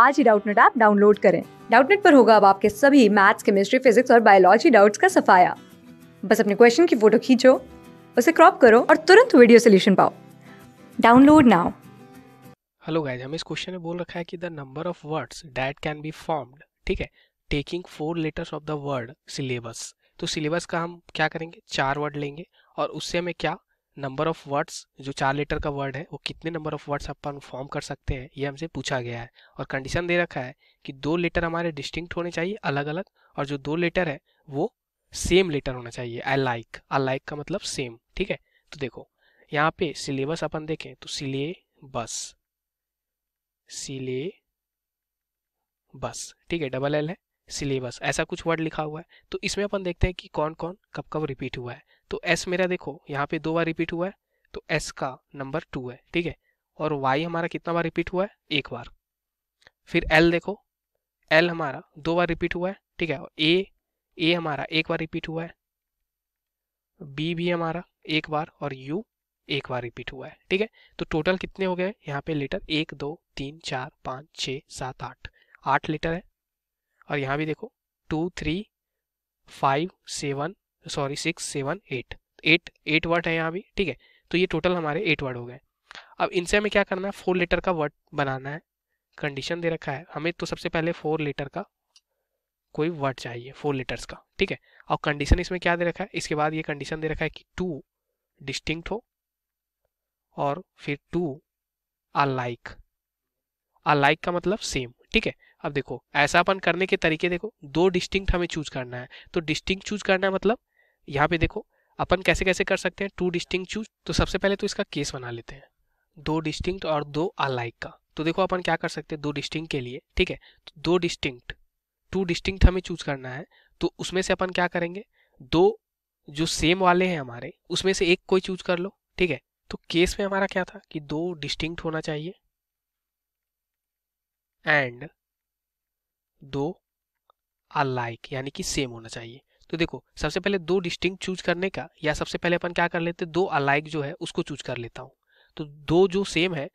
आज ही Doubtnet app download करें डाउटनेट पर होगा अब आपके सभी मैथ्स केमिस्ट्री फिजिक्स और बायोलॉजी डाउट्स का सफाया बस अपने क्वेश्चन की फोटो खींचो उसे क्रॉप करो और तुरंत वीडियो सोल्यूशन पाओ डाउनलोड नाउ हेलो गाइस हमें इस क्वेश्चन में बोल रखा है कि the number of words that can be formed ठीक है taking four letters of the word syllabus तो सिलेबस का हम क्या करेंगे चार वर्ड लेंगे और उससे हमें क्या नंबर ऑफ वर्ड्स जो चार लेटर का वर्ड है वो कितने नंबर ऑफ वर्ड्स अपन फॉर्म कर सकते हैं ये हमसे पूछा गया है और कंडीशन दे रखा है कि दो लेटर हमारे डिस्टिंक्ट होने चाहिए अलग अलग और जो दो लेटर है वो सेम लेटर होना चाहिए आई लाइक आई लाइक का मतलब सेम ठीक है तो देखो यहाँ पे सिलेबस अपन देखें तो सिले बस सिले बस ठीक है डबल एल है सिलेबस ऐसा कुछ वर्ड लिखा हुआ है तो इसमें अपन देखते हैं कि कौन कौन कब कब रिपीट हुआ है तो एस मेरा देखो यहाँ पे दो बार रिपीट हुआ है तो एस का नंबर टू है ठीक है और वाई हमारा कितना बार रिपीट हुआ है एक बार फिर एल देखो एल हमारा दो बार रिपीट हुआ है ठीक है और ए ए हमारा एक बार रिपीट हुआ है बी भी हमारा एक बार और यू एक बार रिपीट हुआ है ठीक है तो टोटल कितने हो गए यहाँ पे लेटर एक दो तीन चार पाँच छः सात आठ आठ लेटर है और यहाँ भी देखो two three five seven sorry six seven eight eight eight word है यहाँ भी ठीक है तो ये टोटल हमारे एट वर्ड हो गए अब इनसे हमें क्या करना है फोर लेटर का वर्ड बनाना है कंडीशन दे रखा है हमें तो सबसे पहले फोर लेटर का कोई वर्ड चाहिए फोर लेटर्स का ठीक है और कंडीशन इसमें क्या दे रखा है इसके बाद ये कंडीशन दे रखा है कि टू डिस्टिंक्ट हो और फिर two are like are like का मतलब सेम ठीक है अब देखो ऐसा अपन करने के तरीके देखो दो डिस्टिंक्ट हमें चूज करना है तो डिस्टिंक्ट चूज करना है मतलब यहाँ पे देखो अपन कैसे कैसे कर सकते हैं टू डिस्टिंक्ट चूज तो सबसे पहले तो इसका केस बना लेते हैं दो डिस्टिंक्ट और दो अलाइक का तो देखो अपन क्या कर सकते हैं दो डिस्टिंक्ट के लिए ठीक है तो दो डिस्टिंक्ट टू डिस्टिंक्ट हमें चूज करना है तो उसमें से अपन क्या करेंगे दो जो सेम वाले हैं हमारे उसमें से एक कोई चूज कर लो ठीक है तो केस में हमारा क्या था कि दो डिस्टिंक्ट होना चाहिए एंड दो अलाइक यानी कि सेम होना चाहिए तो देखो सबसे पहले दो डिस्टिंग चूज करने का या सबसे पहले अपन क्या कर लेते दो अलाइक जो है उसको चूज कर लेता हूँ तो दो जो सेम है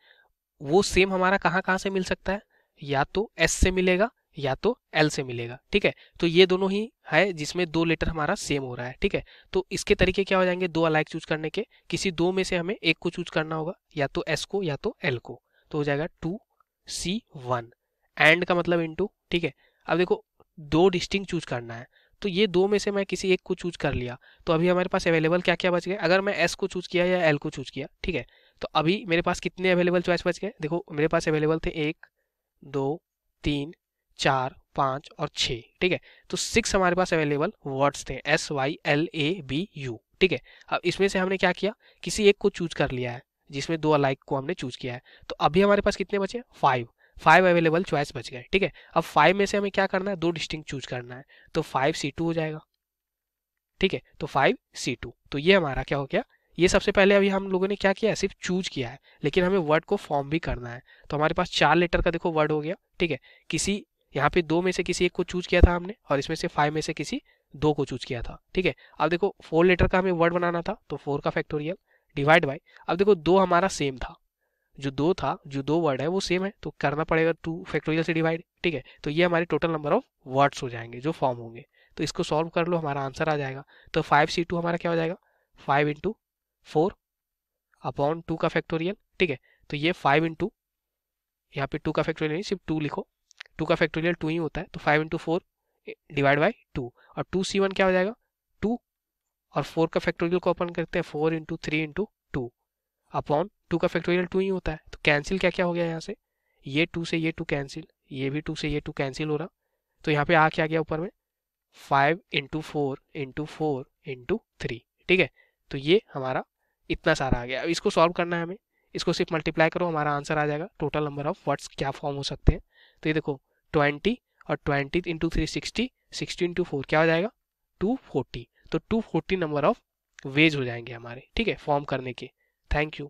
वो सेम हमारा कहाँ कहाँ से मिल सकता है या तो एस से मिलेगा या तो एल से मिलेगा ठीक है तो ये दोनों ही है जिसमें दो लेटर हमारा सेम हो रहा है ठीक है तो इसके तरीके क्या हो जाएंगे दो अलाइक चूज करने के किसी दो में से हमें एक को चूज करना होगा या तो एस को या तो एल को तो हो जाएगा टू सी वन एंड का मतलब इंटू ठीक है अब देखो दो डिस्टिंग चूज करना है तो ये दो में से मैं किसी एक को चूज कर लिया तो अभी हमारे पास अवेलेबल क्या क्या बच गया अगर मैं एस को चूज किया या एल को चूज किया ठीक है तो अभी मेरे पास कितने अवेलेबल चॉइस बच गए देखो मेरे पास अवेलेबल थे एक दो तीन चार पाँच और छः ठीक है तो सिक्स हमारे पास अवेलेबल वर्ड्स थे S Y L A B U ठीक है अब इसमें से हमने क्या किया किसी एक को चूज कर लिया है जिसमें दो अलाइक को हमने चूज किया है तो अभी हमारे पास कितने बचे फाइव फाइव अवेलेबल चॉइस बच गए ठीक है अब फाइव में से हमें क्या करना है दो डिस्टिंग चूज करना है तो फाइव सी टू हो जाएगा ठीक है तो फाइव सी टू तो ये हमारा क्या हो गया ये सबसे पहले अभी हम लोगों ने क्या किया है सिर्फ चूज किया है लेकिन हमें वर्ड को फॉर्म भी करना है तो हमारे पास चार लेटर का देखो वर्ड हो गया ठीक है किसी यहाँ पे दो में से किसी एक को चूज किया था हमने और इसमें से फाइव में से किसी दो को चूज किया था ठीक है अब देखो फोर लेटर का हमें वर्ड बनाना था तो फोर का फैक्टोरियल डिवाइड बाई अब देखो दो हमारा सेम था जो दो था जो दो वर्ड है वो सेम है तो करना पड़ेगा टू फैक्टोरियल से डिवाइड ठीक है तो ये हमारे टोटल नंबर ऑफ वर्ड्स हो जाएंगे जो फॉर्म होंगे तो इसको सॉल्व कर लो हमारा आंसर आ जाएगा तो फाइव सी टू हमारा क्या हो जाएगा five into four upon two का फैक्टोरियल ठीक है तो ये फाइव इंटू यहाँ पे टू का फैक्टोरियल नहीं सिर्फ टू लिखो टू का फैक्टोरियल टू ही होता है तो five into four divide by two और टू सी वन क्या हो जाएगा टू और फोर का फैक्टोरियल को ओपन करते हैं four into three into two upon two का फैक्टोरियल टू ही होता है तो कैंसिल क्या क्या हो गया यहाँ से ये टू से ये टू कैंसिल ये भी टू से ये टू कैंसिल हो रहा तो यहाँ पे आ क्या गया ऊपर में five into four into four into three ठीक है तो ये हमारा इतना सारा आ गया अब इसको सॉल्व करना है हमें इसको सिर्फ मल्टीप्लाई करो हमारा आंसर आ जाएगा टोटल नंबर ऑफ वर्ड्स क्या फॉर्म हो सकते हैं तो ये देखो ट्वेंटी और twenty into three sixty sixty into four क्या हो जाएगा टू फोर्टी तो two forty number of ways हो जाएंगे हमारे ठीक है फॉर्म करने के थैंक यू